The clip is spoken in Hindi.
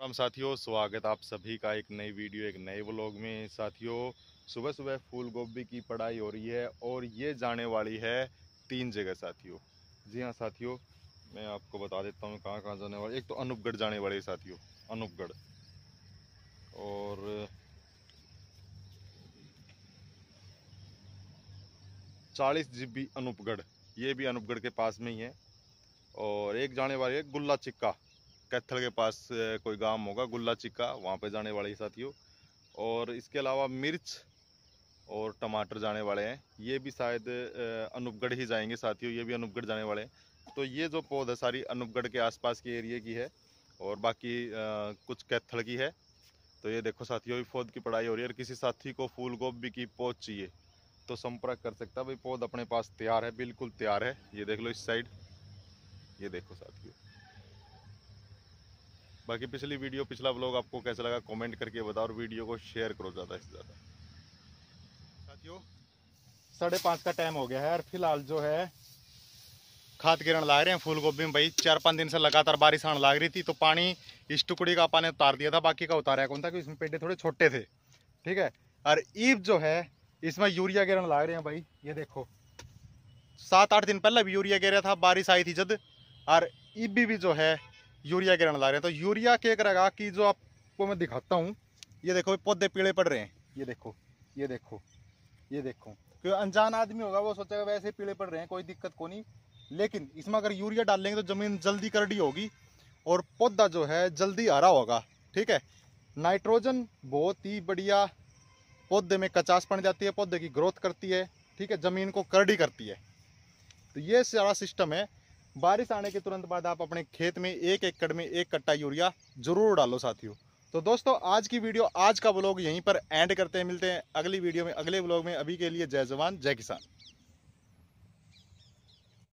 राम साथियों स्वागत आप सभी का एक नई वीडियो एक नए व्लॉग में साथियों सुबह सुबह फूल गोभी की पढ़ाई हो रही है और ये जाने वाली है तीन जगह साथियों जी हाँ साथियों मैं आपको बता देता हूँ कहाँ कहाँ जाने वाली एक तो अनूपगढ़ जाने वाली है साथियों अनूपगढ़ और चालीस जीबी अनूपगढ़ ये भी अनूपगढ़ के पास में ही है और एक जाने वाली है गुल्ला चिक्का कैथल के पास कोई गांव होगा गुल्ला चिक्का वहाँ पे जाने वाले साथियों और इसके अलावा मिर्च और टमाटर जाने वाले हैं ये भी शायद अनूपगढ़ ही जाएंगे साथियों ये भी अनूपगढ़ जाने वाले हैं तो ये जो पौध है सारी अनूपगढ़ के आसपास के एरिए की है और बाकी कुछ कैथल की है तो ये देखो साथियों पौध की पढ़ाई हो रही है और किसी साथी को फूल गोभी की पौध चाहिए तो संपर्क कर सकता है भाई पौध अपने पास तैयार है बिल्कुल तैयार है ये देख लो इस साइड ये देखो साथियों बाकी पिछली वीडियो पिछला ब्लॉग आपको कैसा लगा कमेंट करके बताओ और वीडियो को शेयर करो ज़्यादा से ज़्यादा साथियों साढ़े पाँच का टाइम हो गया है और फिलहाल जो है खाद किरण ला रहे हैं फूल गोभी में भाई चार पाँच दिन से लगातार बारिश आने लग रही थी तो पानी इस टुकड़ी का पानी उतार दिया था बाकी का उतारा कौन था कि इसमें पेटे थोड़े छोटे थे ठीक है और ईब जो है इसमें यूरिया किरण ला रहे हैं भाई ये देखो सात आठ दिन पहले भी यूरिया रहा था बारिश आई थी जद और ईब भी जो है यूरिया गिरने लग रहे हैं तो यूरिया के एक कि जो आपको मैं दिखाता हूँ ये देखो पौधे पीड़े पड़ रहे हैं ये देखो ये देखो ये देखो क्योंकि अनजान आदमी होगा वो सोचेगा वैसे पीड़े पड़ रहे हैं कोई दिक्कत को नहीं लेकिन इसमें अगर यूरिया डाल लेंगे तो ज़मीन जल्दी करडी होगी और पौधा जो है जल्दी हरा होगा ठीक है नाइट्रोजन बहुत ही बढ़िया पौधे में कचास पड़ जाती है पौधे की ग्रोथ करती है ठीक है ज़मीन को करडी करती है तो ये सारा सिस्टम है बारिश आने के तुरंत बाद आप अपने खेत में एक एकड़ में एक कट्टा यूरिया जरूर डालो साथियों तो दोस्तों आज की वीडियो आज का ब्लॉग यहीं पर एंड करते हैं मिलते हैं अगली वीडियो में अगले ब्लॉग में अभी के लिए जय जवान जय किसान